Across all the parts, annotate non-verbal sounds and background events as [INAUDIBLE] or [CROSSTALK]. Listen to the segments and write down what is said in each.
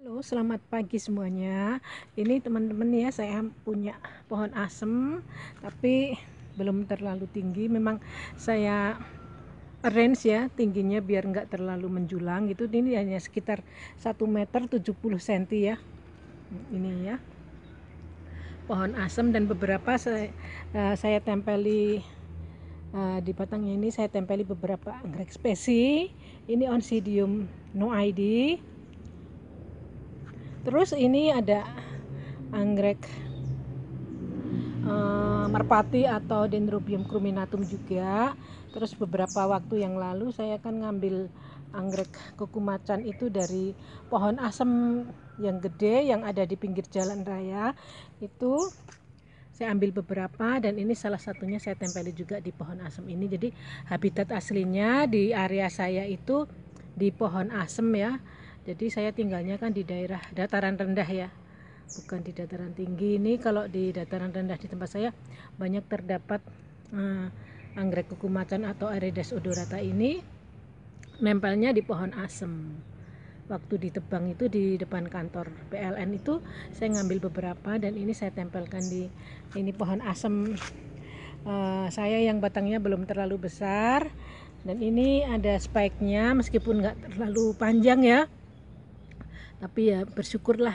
Halo, selamat pagi semuanya. Ini teman-teman ya, saya punya pohon asem tapi belum terlalu tinggi. Memang saya arrange ya tingginya biar nggak terlalu menjulang gitu. Ini hanya sekitar 1 meter 70 cm ya. Ini ya. Pohon asem dan beberapa saya, uh, saya tempeli uh, di batangnya ini saya tempeli beberapa anggrek spesi. Ini Oncidium no ID terus ini ada anggrek uh, merpati atau dendrobium cruminatum juga terus beberapa waktu yang lalu saya akan ngambil anggrek kuku macan itu dari pohon asem yang gede yang ada di pinggir jalan raya itu saya ambil beberapa dan ini salah satunya saya tempeli juga di pohon asem ini jadi habitat aslinya di area saya itu di pohon asem ya jadi saya tinggalnya kan di daerah dataran rendah ya bukan di dataran tinggi ini kalau di dataran rendah di tempat saya banyak terdapat eh, anggrek kuku macan atau Aedes odorata ini nempelnya di pohon asem waktu ditebang itu di depan kantor PLN itu saya ngambil beberapa dan ini saya tempelkan di ini pohon asem uh, saya yang batangnya belum terlalu besar dan ini ada spike-nya meskipun nggak terlalu panjang ya tapi ya bersyukurlah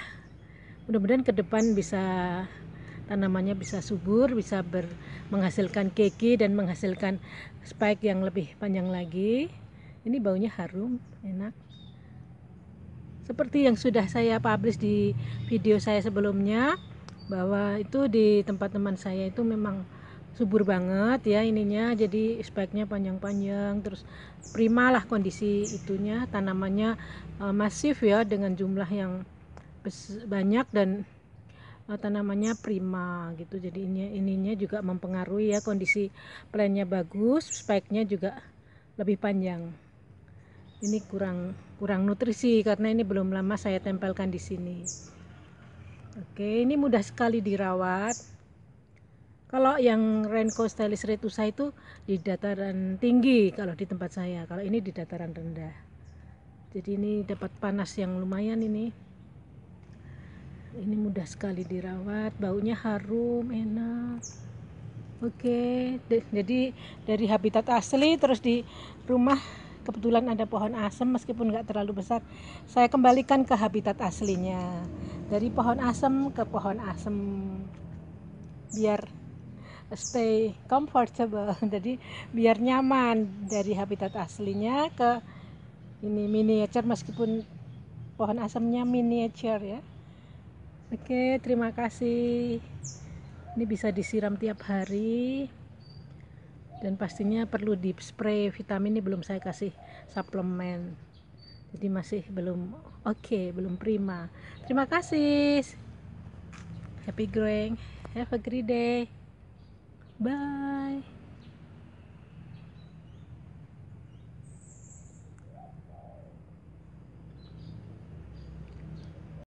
mudah-mudahan ke depan bisa tanamannya bisa subur bisa ber, menghasilkan keki dan menghasilkan spike yang lebih panjang lagi ini baunya harum enak seperti yang sudah saya publish di video saya sebelumnya bahwa itu di tempat teman saya itu memang subur banget ya ininya jadi speknya panjang-panjang terus prima lah kondisi itunya tanamannya uh, masif ya dengan jumlah yang banyak dan uh, tanamannya prima gitu jadi ini ininya juga mempengaruhi ya kondisi plannya bagus speknya juga lebih panjang ini kurang kurang nutrisi karena ini belum lama saya tempelkan di sini oke ini mudah sekali dirawat kalau yang Renko Stylish Retusa itu di dataran tinggi kalau di tempat saya. Kalau ini di dataran rendah. Jadi ini dapat panas yang lumayan ini. Ini mudah sekali dirawat, baunya harum, enak. Oke, jadi dari habitat asli terus di rumah kebetulan ada pohon asem meskipun nggak terlalu besar. Saya kembalikan ke habitat aslinya. Dari pohon asem ke pohon asem biar stay comfortable [LAUGHS] jadi biar nyaman dari habitat aslinya ke ini miniature meskipun pohon asamnya miniature ya oke terima kasih ini bisa disiram tiap hari dan pastinya perlu di spray vitamin ini belum saya kasih suplemen jadi masih belum oke okay, belum prima terima kasih happy growing have a great day Bye.